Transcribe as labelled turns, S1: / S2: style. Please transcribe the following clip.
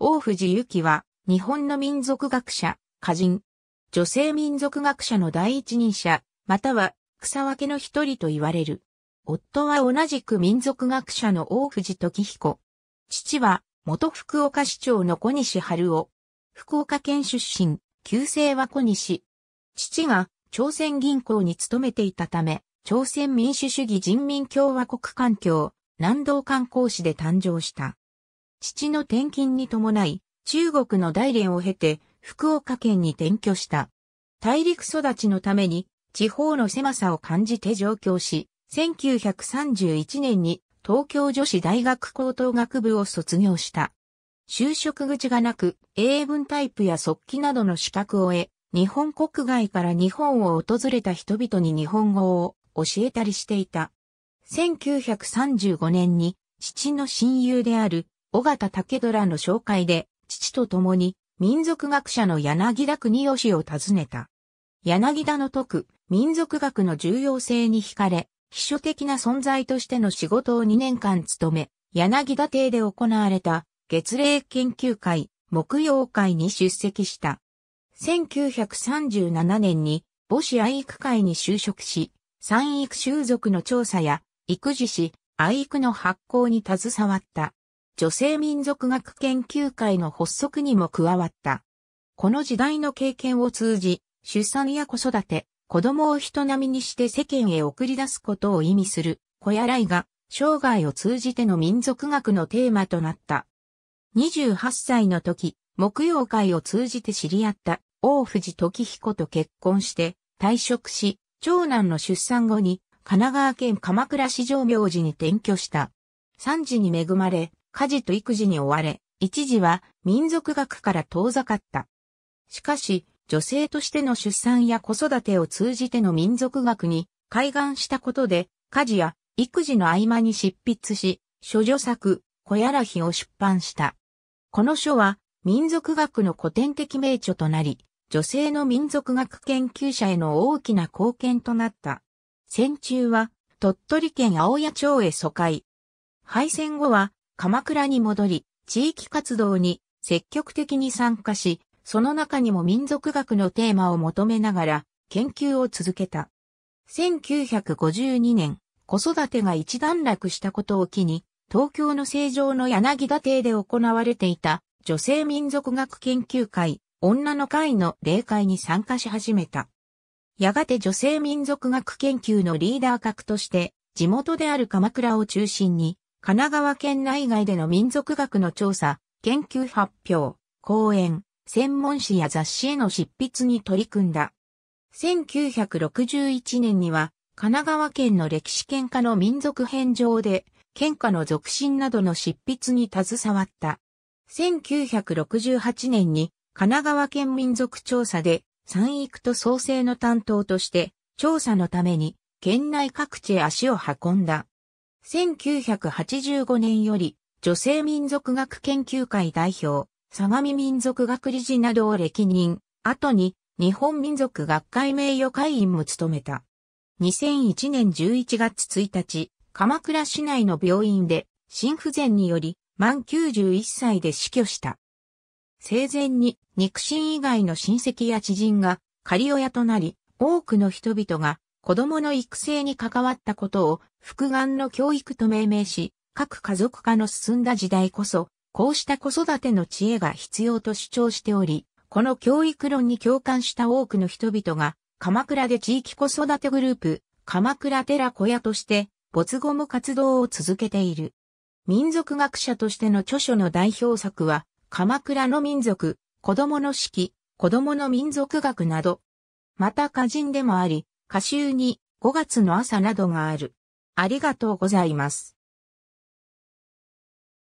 S1: 大藤由紀は、日本の民族学者、歌人、女性民族学者の第一人者、または草分けの一人と言われる。夫は同じく民族学者の大藤時彦。父は元福岡市長の小西春夫。福岡県出身、旧姓は小西。父が朝鮮銀行に勤めていたため、朝鮮民主主義人民共和国環境、南道観光市で誕生した。父の転勤に伴い、中国の大連を経て、福岡県に転居した。大陸育ちのために、地方の狭さを感じて上京し、1931年に東京女子大学高等学部を卒業した。就職口がなく、英文タイプや速記などの資格を得、日本国外から日本を訪れた人々に日本語を教えたりしていた。1935年に父の親友である尾形武虎の紹介で、父と共に民族学者の柳田国義を訪ねた。柳田の徳、民族学の重要性に惹かれ、秘書的な存在としての仕事を2年間務め、柳田邸で行われた月齢研究会、木曜会に出席した。1937年に母子愛育会に就職し、産育習俗の調査や育児し、愛育の発行に携わった。女性民族学研究会の発足にも加わった。この時代の経験を通じ、出産や子育て、子供を人並みにして世間へ送り出すことを意味する、小屋来が、生涯を通じての民族学のテーマとなった。28歳の時、木曜会を通じて知り合った大藤時彦と結婚して退職し、長男の出産後に神奈川県鎌倉市場明寺に転居した。三次に恵まれ、家事と育児に追われ、一時は民族学から遠ざかった。しかし、女性としての出産や子育てを通じての民族学に開眼したことで、家事や育児の合間に執筆し、諸女作、小やらひを出版した。この書は、民族学の古典的名著となり、女性の民族学研究者への大きな貢献となった。戦中は、鳥取県青谷町へ疎開。敗戦後は、鎌倉に戻り、地域活動に積極的に参加し、その中にも民族学のテーマを求めながら研究を続けた。1952年、子育てが一段落したことを機に、東京の成城の柳田邸で行われていた女性民族学研究会、女の会の例会に参加し始めた。やがて女性民族学研究のリーダー格として、地元である鎌倉を中心に、神奈川県内外での民族学の調査、研究発表、講演、専門誌や雑誌への執筆に取り組んだ。1961年には、神奈川県の歴史喧嘩の民族編上で、県下の俗進などの執筆に携わった。1968年に神奈川県民族調査で産育と創生の担当として調査のために県内各地へ足を運んだ。1985年より女性民族学研究会代表、相模民族学理事などを歴任、後に日本民族学会名誉会員も務めた。2001年11月1日、鎌倉市内の病院で心不全により満91歳で死去した。生前に肉親以外の親戚や知人が仮親となり、多くの人々が子供の育成に関わったことを複眼の教育と命名し、各家族化の進んだ時代こそ、こうした子育ての知恵が必要と主張しており、この教育論に共感した多くの人々が、鎌倉で地域子育てグループ、鎌倉寺小屋として、没後も活動を続けている。民族学者としての著書の代表作は、鎌倉の民族、子供の式、子供の民族学など、また歌人でもあり、歌集に5月の朝などがある。ありがとうございます。